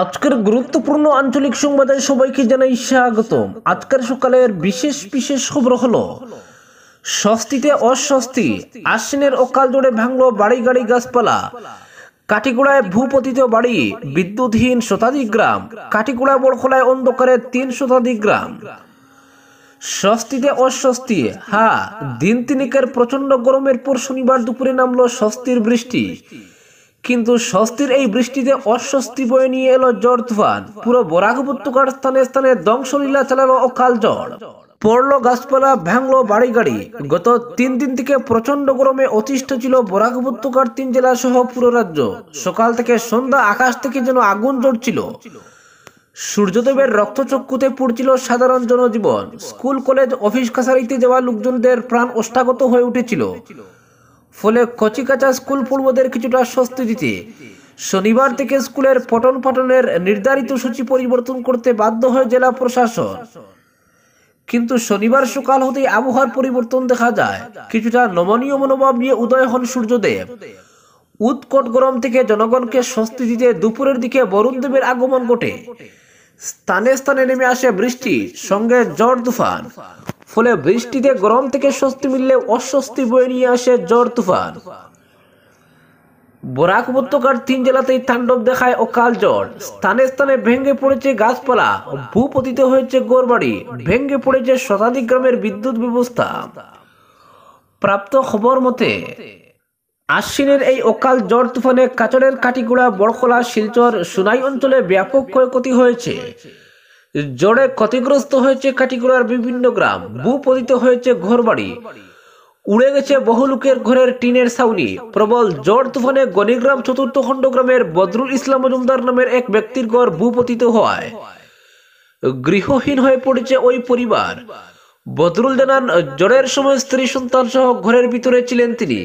আজকের গুরুত্বপূর্ণ আঞ্চলিক সংবাদে সবাইকে জানাই স্বাগত আজকের সকালের বিশেষ বিশেষ খবর হলো স্বস্তিতে অস্বস্তি আশ্বিনের অকাল জোড়ে ভাঙল বাড়ি গাড়ি গাছপালা কাটিগুড়ায় ভূপতিত বাড়ি বিদ্যুৎহীন শতাধিক গ্রাম কাটিগুড়া বড়খোলায় অন্ধকারে তিন শতাধিক গ্রাম স্বস্তিতে অস্বস্তি হা দিন তিনিকের প্রচণ্ড গরমের পর শনিবার দুপুরে নামলো স্বস্তির বৃষ্টি কিন্তু স্বস্তির এই বৃষ্টিতে অস্বস্তি বয়ে নিয়ে এলো জ্বর তুফান পুরো বরাক উপত্যকার স্থানে স্থানে দংশলীলা চালালো অকাল ঝড় পড়লো গাছপালা ভাঙলো বাড়ি গাড়ি গত তিন দিন থেকে প্রচন্ড গরমে অতিষ্ঠ ছিল বরাক উপত্যকার তিন জেলা সহ পুরো রাজ্য সকাল থেকে সন্ধ্যা আকাশ থেকে যেন আগুন জড়ছিল সূর্যদেবের রক্তচক্ষুতে পড়ছিল সাধারণ জনজীবন স্কুল কলেজ অফিস কাছারিতে যাওয়া লোকজনদের প্রাণ অষ্টাগত হয়ে উঠেছিল ফলে কচিকাচা স্কুল পড়ুয়াদের কিছুটা স্বস্তি দিতে শনিবার থেকে স্কুলের পঠন পাঠনের নির্ধারিত সূচি পরিবর্তন করতে বাধ্য হয় জেলা প্রশাসন কিন্তু শনিবার সকাল হতেই আবহাওয়ার পরিবর্তন দেখা যায় কিছুটা নমনীয় মনোভাব নিয়ে উদয় হন সূর্যদেব উৎকট গরম থেকে জনগণকে স্বস্তি দিতে দুপুরের দিকে বরুণদেবের আগমন ঘটে স্থানে স্থানে নেমে আসে বৃষ্টি সঙ্গে জ্বর তুফান ফলে বৃষ্টিতে গরম থেকে স্বস্তি মিললে অস্বস্তি বয়ে নিয়ে আসে জ্বর তুফান বরাক উপত্যকার তিন জেলাতেই তাণ্ডব দেখায় অকাল জ্বর স্থানে স্থানে ভেঙে পড়েছে গাছপালা ভূপতিত হয়েছে গোরবাড়ি ভেঙে পড়েছে শতাধিক গ্রামের বিদ্যুৎ ব্যবস্থা প্রাপ্ত খবর মতে আশ্বিনের এই অকাল জ্বর তুফানে কাচরের কাটিগুড়া বড়খোলা শিলচর সুনাই অঞ্চলে ব্যাপক ক্ষয়ক্ষতি হয়েছে জড়ে ক্ষতিগ্রস্ত হয়েছে কাটিগুড়ার বিভিন্ন গ্রাম ভূপতিত হয়েছে ঘরবাড়ি উড়ে গেছে বহু লোকের ঘরের টিনের সাউনি প্রবল জড় তুফানে গণিগ্রাম চতুর্থ খণ্ড গ্রামের বদরুল ইসলাম মজুমদার নামের এক ব্যক্তির ঘর ভূপতিত হওয়ায় গৃহহীন হয়ে পড়েছে ওই পরিবার বদরুল জানান জড়ের সময় স্ত্রী সন্তান সহ ঘরের ভিতরে ছিলেন তিনি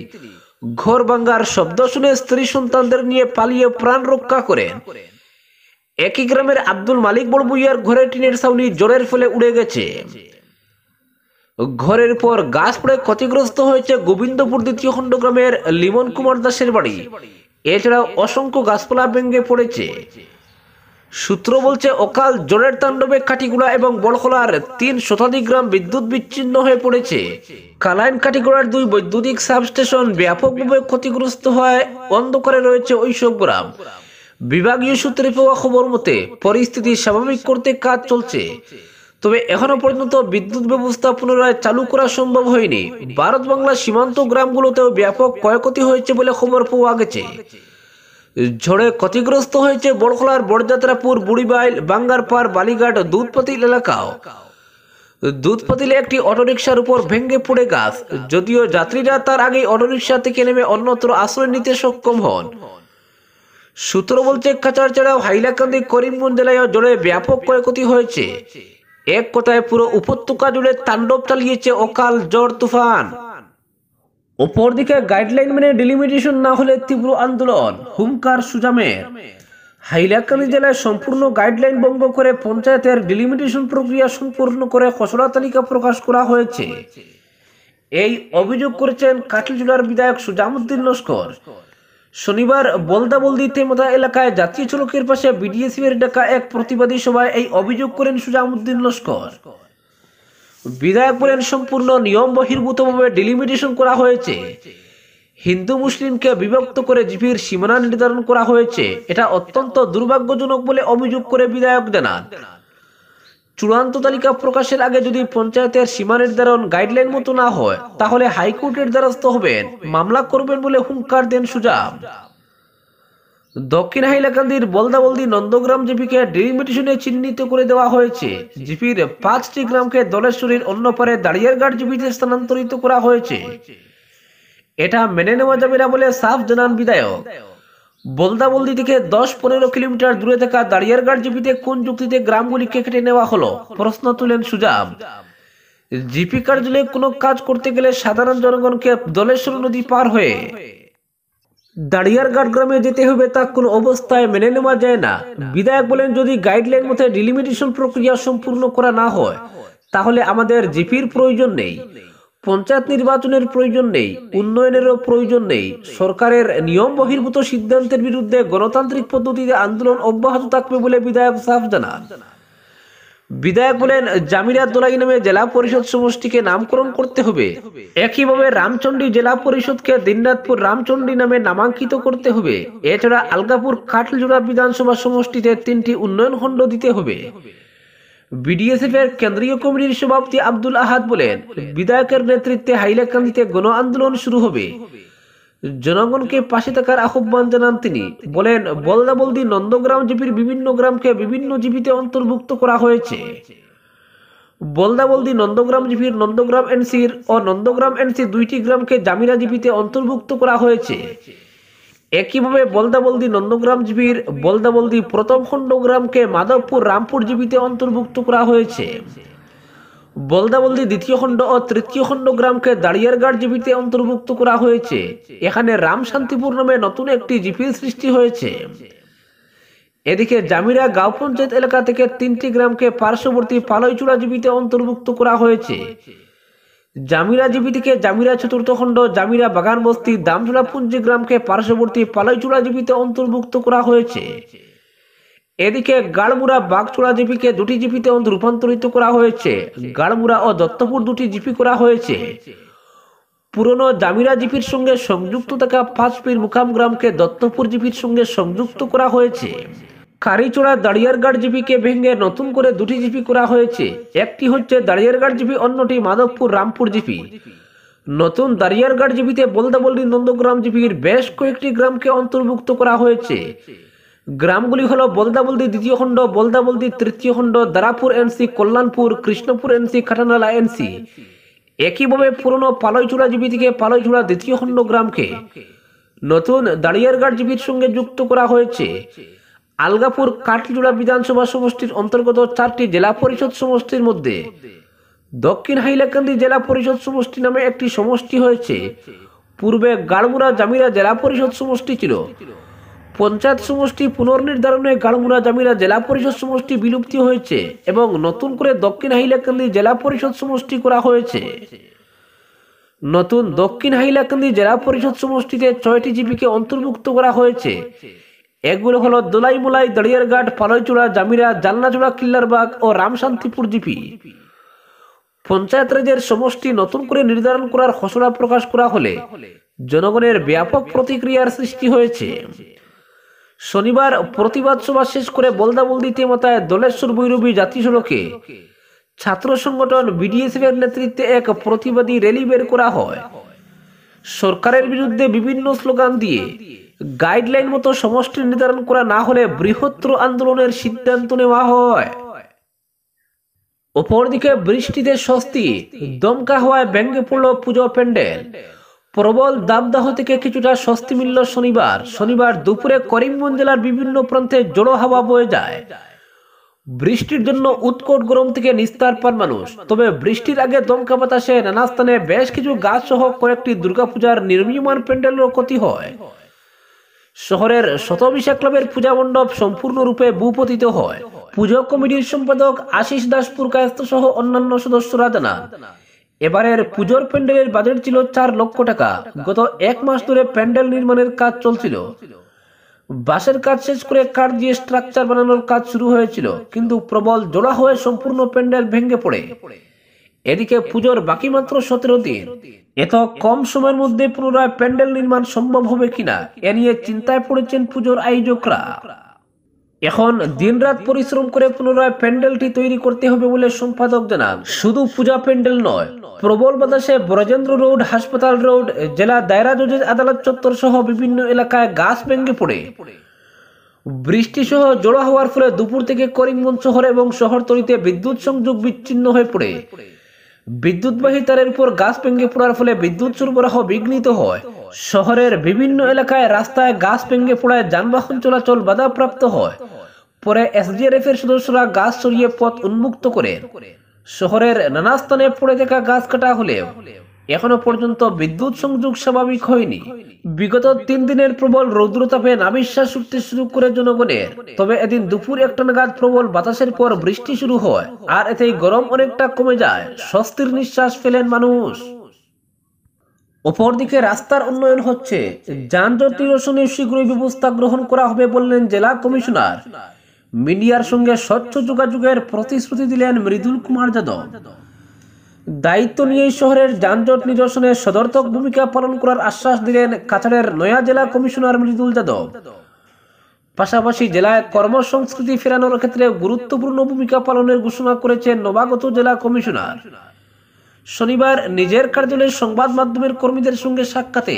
ঘর ভাঙ্গার শব্দ শুনে স্ত্রী সন্তানদের নিয়ে পালিয়ে প্রাণ রক্ষা করেন একই গ্রামের আব্দুল মালিক বড়বুইয়ার ঘরে টিনের সাউনি জ্বরের ফলে উড়ে গেছে ঘরের পর গাছ পড়ে ক্ষতিগ্রস্ত হয়েছে গোবিন্দপুর দ্বিতীয় খণ্ড গ্রামের লিমন কুমার দাসের বাড়ি এছাড়াও অসংখ্য গাছপালা ভেঙে পড়েছে সূত্র বলছে অকাল জ্বরের তাণ্ডবে কাটিগুড়া এবং বড়খোলার তিন শতাধিক গ্রাম বিদ্যুৎ বিচ্ছিন্ন হয়ে পড়েছে কালাইন কাটিগুড়ার দুই বৈদ্যুতিক সাবস্টেশন ব্যাপকভাবে ক্ষতিগ্রস্ত হয় অন্ধকারে রয়েছে ওইসব গ্রাম বিভাগীয় সূত্রে পাওয়া খবর মতে পরিস্থিতি স্বাভাবিক করতে কাজ চলছে তবে এখনো পর্যন্ত বিদ্যুৎ ব্যবস্থা পুনরায় চালু করা সম্ভব হয়নি ভারত বাংলা সীমান্ত গ্রামগুলোতেও ব্যাপক ক্ষয়ক্ষতি হয়েছে বলে খবর পাওয়া গেছে ঝড়ে ক্ষতিগ্রস্ত হয়েছে বড়খলার বড়যাত্রাপুর বুড়িবাইল বাঙ্গারপাড় বালিঘাট দুধপাতিল এলাকাও দুধপাতিলে একটি অটোরিকশার উপর ভেঙে পড়ে গাছ যদিও যাত্রীরা তার আগেই অটোরিকশা থেকে নেমে অন্যত্র আশ্রয় নিতে সক্ষম হন সূত্র বলছে কাছাড় ছাড়াও হাইলাকান্দি করিমগঞ্জ জেলায় জলে ব্যাপক ক্ষয়ক্ষতি হয়েছে এক কথায় পুরো উপত্যকা জুড়ে তাণ্ডব চালিয়েছে অকাল জ্বর তুফান অপরদিকে গাইডলাইন মেনে ডিলিমিটেশন না হলে তীব্র আন্দোলন হুমকার সুজামের হাইলাকান্দি জেলায় সম্পূর্ণ গাইডলাইন ভঙ্গ করে পঞ্চায়েতের ডিলিমিটেশন প্রক্রিয়া সম্পূর্ণ করে খসড়া তালিকা প্রকাশ করা হয়েছে এই অভিযোগ করেছেন কাটলিজোলার বিধায়ক সুজামুদ্দিন লস্কর শনিবার বলদা বলদি মতো এলাকায় জাতীয় চলকের পাশে বিডিএসিএর ডাকা এক প্রতিবাদী সভায় এই অভিযোগ করেন সুজামুদ্দিন লস্কর বিধায়ক বলেন সম্পূর্ণ নিয়ম বহির্ভূতভাবে ডিলিমিটেশন করা হয়েছে হিন্দু মুসলিমকে বিভক্ত করে জিপির সীমানা নির্ধারণ করা হয়েছে এটা অত্যন্ত দুর্ভাগ্যজনক বলে অভিযোগ করে বিধায়ক জানান চূড়ান্ত তালিকা প্রকাশের আগে যদি পঞ্চায়েতের সীমা নির্ধারণ গাইডলাইন মতো না হয় তাহলে হাইকোর্টের দ্বারস্থ হবেন মামলা করবেন বলে হুঙ্কার দেন সুজাব দক্ষিণ হাইলাকান্দির বলদাবলদি নন্দগ্রাম জিপিকে ডিলিমিটেশনে চিহ্নিত করে দেওয়া হয়েছে জিপির পাঁচটি গ্রামকে দলেশ্বরীর অন্য পারে দাঁড়িয়ারঘাট জিপিতে স্থানান্তরিত করা হয়েছে এটা মেনে নেওয়া যাবে না বলে সাফ জানান বিধায়ক বলদাবলদি থেকে দশ পনেরো কিলোমিটার দূরে থাকা দাঁড়িয়ারগাড় জিপিতে কোন যুক্তিতে গ্রামগুলিকে কেটে নেওয়া হলো প্রশ্ন তুলেন সুজাব জিপি কার্যালয়ে কোনো কাজ করতে গেলে সাধারণ জনগণকে দলেশ্বর নদী পার হয়ে দাড়িয়ারঘাট গ্রামে যেতে হবে তা কোনো অবস্থায় মেনে নেওয়া যায় না বিধায়ক বলেন যদি গাইডলাইন মতে ডিলিমিটেশন প্রক্রিয়া সম্পূর্ণ করা না হয় তাহলে আমাদের জিপির প্রয়োজন নেই পঞ্চায়েত নির্বাচনের প্রয়োজন নেই উন্নয়নেরও প্রয়োজন নেই সরকারের নিয়ম বহির্ভূত সিদ্ধান্তের বিরুদ্ধে গণতান্ত্রিক পদ্ধতিতে আন্দোলন অব্যাহত থাকবে বলে বিধায়ক সাফ জানান বিধায়ক বলেন জামিরা দোলাই নামে জেলা পরিষদ সমষ্টিকে নামকরণ করতে হবে একইভাবে রামচন্ডী জেলা পরিষদকে দিননাথপুর রামচন্ডী নামে নামাঙ্কিত করতে হবে এছাড়া আলগাপুর কাটলজোড়া বিধানসভা সমষ্টিতে তিনটি উন্নয়ন খণ্ড দিতে হবে বিডিএসএফ এর কেন্দ্রীয় কমিটির সভাপতি আব্দুল আহাদ বলেন বিধায়কের নেতৃত্বে হাইলাকান্দিতে গণ আন্দোলন শুরু হবে জনগণকে পাশে থাকার আহ্বান জানান তিনি বলেন বলদাবলদি নন্দগ্রাম জিপির বিভিন্ন গ্রামকে বিভিন্ন জীবিতে অন্তর্ভুক্ত করা হয়েছে বলদাবলদি নন্দগ্রাম জীবীর নন্দগ্রাম এনসির ও নন্দগ্রাম এনসি দুইটি গ্রামকে জামিরা জিপিতে অন্তর্ভুক্ত করা হয়েছে একইভাবে বলদাবলদি নন্দগ্রামজীবীর বলদাবলদি প্রথম খণ্ডগ্রামকে মাধবপুর রামপুর জীবীতে অন্তর্ভুক্ত করা হয়েছে বলদাবলদি দ্বিতীয় খণ্ড ও তৃতীয় খণ্ড গ্রামকে দাঁড়িয়ারগাড় জিপিতে অন্তর্ভুক্ত করা হয়েছে এখানে রাম শান্তিপুর নামে নতুন একটি জিপির সৃষ্টি হয়েছে এদিকে জামিরা গাঁও পঞ্চায়েত এলাকা থেকে তিনটি গ্রামকে পার্শ্ববর্তী পালইচুড়া জীবীতে অন্তর্ভুক্ত করা হয়েছে জামিরা জীবিতিকে জামিরা চতুর্থ খণ্ড জামিরা বাগান বস্তি পুঞ্জি গ্রামকে পার্শ্ববর্তী পালাইচুড়া জীবিতে অন্তর্ভুক্ত করা হয়েছে এদিকে গাড়মুড়া বাঘচুড়া জিপিকে দুটি জিপিতে রূপান্তরিত করা হয়েছে গাড়মুড়া ও দত্তপুর দুটি জিপি করা হয়েছে পুরনো জামিরা জিপির সঙ্গে সংযুক্ত থাকা ফাঁসপির মুখাম গ্রামকে দত্তপুর জিপির সঙ্গে সংযুক্ত করা হয়েছে কারিচোড়া দাড়িয়ারগাড় জিপিকে ভেঙে নতুন করে দুটি জিপি করা হয়েছে একটি হচ্ছে দাড়িয়ারগাড় জিপি অন্যটি মাধবপুর রামপুর জিপি নতুন দাড়িয়ারগাড় জিপিতে বলদাবল্লি নন্দগ্রাম জিপির বেশ কয়েকটি গ্রামকে অন্তর্ভুক্ত করা হয়েছে গ্রামগুলি হল বলদাবলদি দ্বিতীয় খণ্ড বলদাবলদি তৃতীয় খণ্ড Darapur NC Kalyanpur Krishnapur NC Khatanala NC একইভাবে পুরনো পালইচুড়া জিপি থেকে পালইচুড়া দ্বিতীয় খণ্ড গ্রামকে নতুন দাড়িয়ারগাড় জিপির সঙ্গে যুক্ত করা হয়েছে আলগাপুর কাটলিজোড়া বিধানসভা সমষ্টির অন্তর্গত চারটি জেলা পরিষদ সমষ্টির মধ্যে দক্ষিণ হাইলাকান্দি জেলা পরিষদ সমষ্টি নামে একটি সমষ্টি হয়েছে পূর্বে গাড়মুড়া জামিরা জেলা পরিষদ সমষ্টি ছিল পঞ্চায়েত সমষ্টি পুনর্নির্ধারণে গাড়মুড়া জামিরা জেলা পরিষদ সমষ্টি বিলুপ্তি হয়েছে এবং নতুন করে দক্ষিণ হাইলাকান্দি জেলা পরিষদ সমষ্টি করা হয়েছে নতুন দক্ষিণ হাইলাকান্দি জেলা পরিষদ সমষ্টিতে ছয়টি জীবিকে অন্তর্ভুক্ত করা হয়েছে এগুলো হলো দোলাইমুলাই দড়িয়ারঘাট পালইচূড়া জামিরা জাল্লাচুড়া কিল্লারবাগ ও রামশান্তিপুর জিপি পঞ্চায়েত রাজের সমষ্টি নতুন করে নির্ধারণ করার খসড়া প্রকাশ করা হলে জনগণের ব্যাপক প্রতিক্রিয়ার সৃষ্টি হয়েছে শনিবার প্রতিবাদ সভা শেষ করে বলদাবলদিতে তেমতায় দলেশ্বর বৈরবী জাতীয় সড়কে ছাত্র সংগঠন বিডিএসএফ এর নেতৃত্বে এক প্রতিবাদী র্যালি বের করা হয় সরকারের বিরুদ্ধে বিভিন্ন স্লোগান দিয়ে গাইডলাইন মতো সমষ্টি নির্ধারণ করা না হলে বৃহত্তর আন্দোলনের সিদ্ধান্ত নেওয়া হয় অপরদিকে বৃষ্টিতে স্বস্তি দমকা হওয়ায় ভেঙে পড়ল পুজো প্যান্ডেল প্রবল দাবদাহ থেকে কিছুটা স্বস্তি মিলল শনিবার শনিবার দুপুরে করিমগঞ্জ জেলার বিভিন্ন প্রান্তে জড়ো হাওয়া বয়ে যায় বৃষ্টির জন্য উৎকট গরম থেকে নিস্তার পান মানুষ তবে বৃষ্টির আগে দমকা বাতাসে নানা স্থানে বেশ কিছু গাছ সহ কয়েকটি দুর্গাপূজার নির্মীয়মান প্যান্ডেলেরও ক্ষতি হয় শহরের শতবিশা ক্লাবের পূজা মণ্ডপ সম্পূর্ণরূপে ভূপতিত হয় পুজো কমিটির সম্পাদক আশিস দাস পুরকায়স্ত সহ অন্যান্য সদস্যরা জানান এবারের পুজোর প্যান্ডেলের বাজেট ছিল চার লক্ষ টাকা গত এক মাস ধরে প্যান্ডেল নির্মাণের কাজ চলছিল বাসের কাজ শেষ করে কাঠ দিয়ে স্ট্রাকচার বানানোর কাজ শুরু হয়েছিল কিন্তু প্রবল জোড়া হয়ে সম্পূর্ণ প্যান্ডেল ভেঙে পড়ে এদিকে পুজোর বাকি মাত্র সতেরো দিন এত কম সময়ের মধ্যে পুনরায় প্যান্ডেল নির্মাণ সম্ভব হবে কিনা এ নিয়ে চিন্তায় পড়েছেন পুজোর আয়োজকরা এখন দিনরাত পরিশ্রম করে পুনরায় প্যান্ডেলটি তৈরি করতে হবে বলে সম্পাদক জানান শুধু পূজা প্যান্ডেল নয় প্রবল বাতাসে ব্রজেন্দ্র রোড হাসপাতাল রোড জেলা দায়রা জজের আদালত চত্বর সহ বিভিন্ন এলাকায় গাছ ভেঙে পড়ে বৃষ্টি সহ জোড়া হওয়ার ফলে দুপুর থেকে করিমগঞ্জ শহর এবং শহরতলিতে বিদ্যুৎ সংযোগ বিচ্ছিন্ন হয়ে পড়ে বিদ্যুৎবাহী তারের উপর গাছ পেঙ্গে পড়ার ফলে বিদ্যুৎ সরবরাহ বিঘ্নিত হয় শহরের বিভিন্ন এলাকায় রাস্তায় গাছ পেঙ্গে পড়ায় যানবাহন চলাচল বাধাপ্রাপ্ত হয় পরে এসডিআরএফ এর সদস্যরা গাছ সরিয়ে পথ উন্মুক্ত করে শহরের নানা স্থানে পড়ে থাকা গাছ কাটা হলেও এখনো পর্যন্ত বিদ্যুৎ সংযোগ স্বাভাবিক হয়নি বিগত তিন দিনের প্রবল রৌদ্রতাপে নাবিশ্বাস উঠতে শুরু করে জনগণের তবে এদিন দুপুর একটা নাগাদ প্রবল বাতাসের পর বৃষ্টি শুরু হয় আর এতে গরম অনেকটা কমে যায় স্বস্তির নিঃশ্বাস ফেলেন মানুষ অপরদিকে রাস্তার উন্নয়ন হচ্ছে যানজট নিরসনে শীঘ্রই ব্যবস্থা গ্রহণ করা হবে বললেন জেলা কমিশনার মিডিয়ার সঙ্গে স্বচ্ছ যোগাযোগের প্রতিশ্রুতি দিলেন মৃদুল কুমার যাদব দায়িত্ব নিয়ে শহরের যানজট নিরসনে সদর্থক ভূমিকা পালন করার আশ্বাস দিলেন কাছাড়ের নয়া জেলা কমিশনার মৃদুল যাদব পাশাপাশি জেলায় কর্মসংস্কৃতি ফেরানোর ক্ষেত্রে গুরুত্বপূর্ণ ভূমিকা পালনের ঘোষণা করেছেন নবাগত জেলা কমিশনার শনিবার নিজের কার্যালয়ে সংবাদ মাধ্যমের কর্মীদের সঙ্গে সাক্ষাতে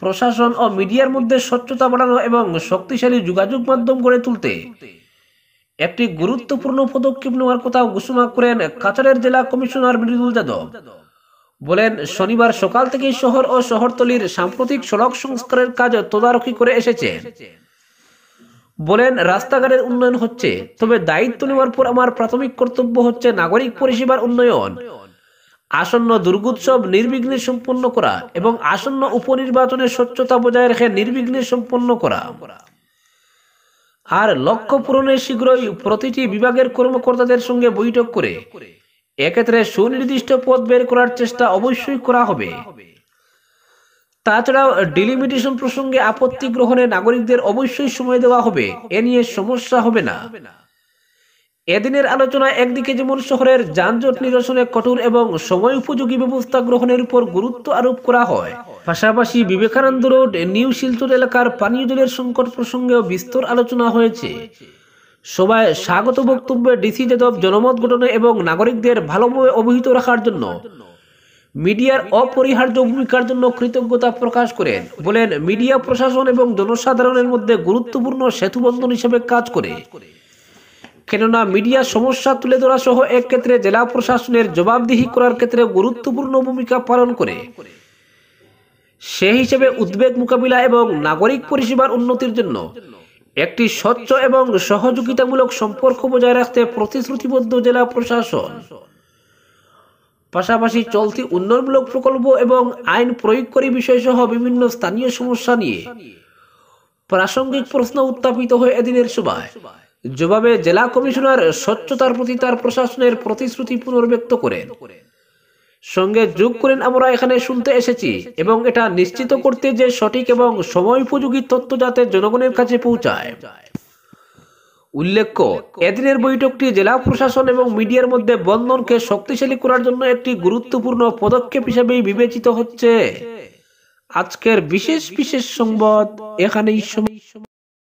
প্রশাসন ও মিডিয়ার মধ্যে স্বচ্ছতা বাড়ানো এবং শক্তিশালী যোগাযোগ মাধ্যম গড়ে তুলতে একটি গুরুত্বপূর্ণ পদক্ষেপ নেওয়ার কথা ঘোষণা করেন কাছাড়ের জেলা কমিশনার মৃদুল যাদব বলেন শনিবার সকাল থেকে শহর ও শহরতলির সাম্প্রতিক সড়ক সংস্কারের কাজ তদারকি করে এসেছে বলেন রাস্তাঘাটের উন্নয়ন হচ্ছে তবে দায়িত্ব নেওয়ার পর আমার প্রাথমিক কর্তব্য হচ্ছে নাগরিক পরিষেবার উন্নয়ন আসন্ন দুর্গোৎসব নির্বিঘ্নে সম্পন্ন করা এবং আসন্ন উপনির্বাচনের স্বচ্ছতা বজায় রেখে নির্বিঘ্নে সম্পন্ন করা আর লক্ষ্য পূরণে শীঘ্রই প্রতিটি বিভাগের কর্মকর্তাদের সঙ্গে বৈঠক করে এক্ষেত্রে সুনির্দিষ্ট পথ বের করার চেষ্টা অবশ্যই করা হবে তাছাড়াও ডিলিমিটেশন প্রসঙ্গে আপত্তি গ্রহণে নাগরিকদের অবশ্যই সময় দেওয়া হবে এ নিয়ে সমস্যা হবে না এদিনের আলোচনা একদিকে যেমন শহরের যানজট নিরসনে কঠোর এবং সময় উপযোগী ব্যবস্থা গ্রহণের উপর গুরুত্ব আরোপ করা হয় পাশাপাশি বিবেকানন্দ রোড নিউ শিলচর এলাকার পানীয় জলের সংকট প্রসঙ্গেও বিস্তর আলোচনা হয়েছে সবায় স্বাগত বক্তব্যে ডিসি যাদব জনমত গঠনে এবং নাগরিকদের ভালোভাবে অবহিত রাখার জন্য মিডিয়ার অপরিহার্য ভূমিকার জন্য কৃতজ্ঞতা প্রকাশ করেন বলেন মিডিয়া প্রশাসন এবং জনসাধারণের মধ্যে গুরুত্বপূর্ণ সেতুবন্ধন হিসেবে কাজ করে কেননা মিডিয়া সমস্যা তুলে ধরা সহ এক্ষেত্রে জেলা প্রশাসনের জবাবদিহি করার ক্ষেত্রে গুরুত্বপূর্ণ ভূমিকা পালন করে সে হিসেবে উদ্বেগ মোকাবিলা এবং নাগরিক পরিষেবার উন্নতির জন্য একটি স্বচ্ছ এবং সহযোগিতামূলক সম্পর্ক বজায় রাখতে প্রতিশ্রুতিবদ্ধ জেলা প্রশাসন পাশাপাশি চলতি উন্নয়নমূলক প্রকল্প এবং আইন প্রয়োগকারী বিষয়সহ বিভিন্ন স্থানীয় সমস্যা নিয়ে প্রাসঙ্গিক প্রশ্ন উত্থাপিত হয়ে এদিনের সভায় জবাবে জেলা কমিশনার স্বচ্ছতার প্রতি তার প্রশাসনের প্রতিশ্রুতি পুনর্ব্যক্ত করেন সঙ্গে যোগ করেন আমরা এখানে শুনতে এসেছি এবং এটা নিশ্চিত করতে যে সঠিক এবং সময় উপযোগী তথ্য যাতে জনগণের কাছে পৌঁছায় উল্লেখ্য এদিনের বৈঠকটি জেলা প্রশাসন এবং মিডিয়ার মধ্যে বন্ধনকে শক্তিশালী করার জন্য একটি গুরুত্বপূর্ণ পদক্ষেপ হিসেবে বিবেচিত হচ্ছে আজকের বিশেষ বিশেষ সংবাদ এখানেই সময়